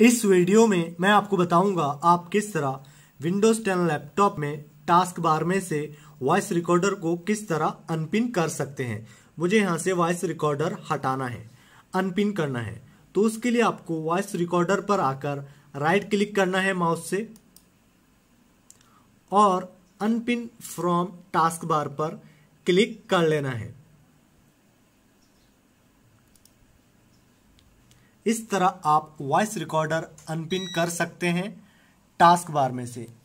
इस वीडियो में मैं आपको बताऊंगा आप किस तरह विंडोज 10 लैपटॉप में टास्क बार में से वॉइस रिकॉर्डर को किस तरह अनपिन कर सकते हैं मुझे यहाँ से वॉइस रिकॉर्डर हटाना है अनपिन करना है तो उसके लिए आपको वॉइस रिकॉर्डर पर आकर राइट क्लिक करना है माउस से और अनपिन फ्रॉम टास्क बार पर क्लिक कर लेना है इस तरह आप वॉइस रिकॉर्डर अनपिन कर सकते हैं टास्क बार में से